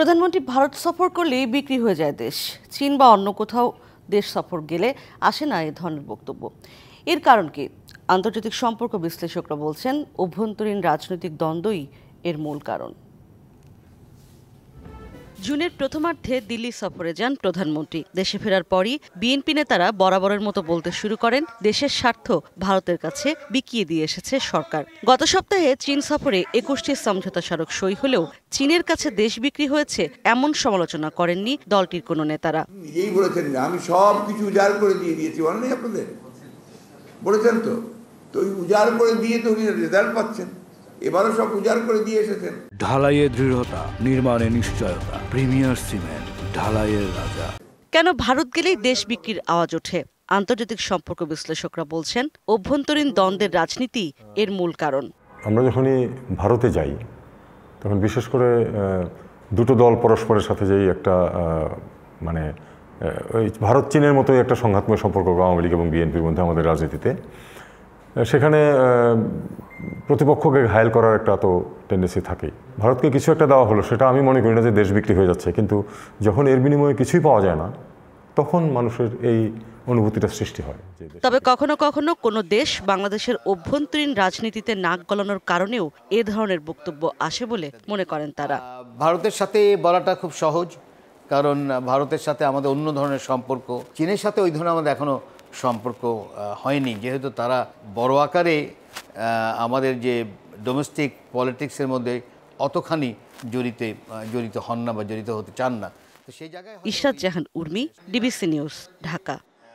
প্রধানমন্ত্রী ভারত সফর করলেই বিক্রি হয়ে যায় দেশ চীন বা অন্য কোথাও দেশ সফর গেলে আসে না এ ধরনের বক্তব্য এর কারণ কি আন্তর্জাতিক সম্পর্ক বিশ্লেষকরা বলছেন অভ্যন্তরীণ রাজনৈতিক দ্বন্দ্বই এর মূল কারণ জুনের প্রথমার্ধে দিল্লি সফরে যান প্রধানমন্ত্রী দেশে ফেরার পরই বিএনপি নেতারা বরাবরের মতো বলতে শুরু করেন দেশের স্বার্থ ভারতের কাছে বিকিয়ে দিয়ে এসেছে সরকার গত সপ্তাহে চীন সফরে একুশটি সমঝোতা স্মারক সই হলেও চীনের কাছে দেশ বিক্রি হয়েছে এমন সমালোচনা করেননি দলটির কোনো নেতারা নিজেই বলেছেন আমি সব কিছু উজাড় করে দিয়ে দিয়েছি আপনাদের বলেছেন তো তো উজাড় করে দিয়ে তো উনি রেজাল্ট পাচ্ছেন এবারও সব উজাড় করে দিয়ে এসেছেন দৃঢ়তা নির্মাণে নিশ্চয়তা প্রিমিয়ার সিমেন্ট ঢালাইয়ের রাজা কেন ভারত গেলেই দেশ বিক্রির আওয়াজ ওঠে আন্তর্জাতিক সম্পর্ক বিশ্লেষকরা বলছেন অভ্যন্তরীণ দ্বন্দ্বের রাজনীতি এর মূল কারণ আমরা যখনই ভারতে যাই তখন বিশেষ করে দুটো দল পরস্পরের সাথে যেই একটা মানে ওই ভারত চীনের মতোই একটা সংঘাতময় সম্পর্ক আওয়ামী লীগ এবং বিএনপির মধ্যে আমাদের রাজনীতিতে সেখানে প্রতিপক্ষকে ঘায়ল করার একটা তো টেন্ডেন্সি থাকেই ভারতকে কিছু একটা দেওয়া হলো সেটা আমি মনে করি না যে দেশ বিক্রি হয়ে যাচ্ছে কিন্তু যখন এর বিনিময়ে কিছুই পাওয়া যায় না তখন মানুষের এই অনুভূতিটা সৃষ্টি হয় তবে কখনো কখনো কোনো দেশ বাংলাদেশের অভ্যন্তরীণ রাজনীতিতে নাক গলানোর কারণেও এ ধরনের বক্তব্য আসে বলে মনে করেন তারা ভারতের সাথে বলাটা খুব সহজ কারণ ভারতের সাথে আমাদের অন্য ধরনের সম্পর্ক চীনের সাথে ওই ধরনের আমাদের এখনো সম্পর্ক হয়নি যেহেতু তারা বড় আকারে আমাদের যে ডোমেস্টিক পলিটিক্সের মধ্যে অতখানি জড়িতে জড়িত হন না বা জড়িত হতে চান না তো সেই জায়গায় ইশরাত জাহান উর্মি ডিবিসি নিউজ ঢাকা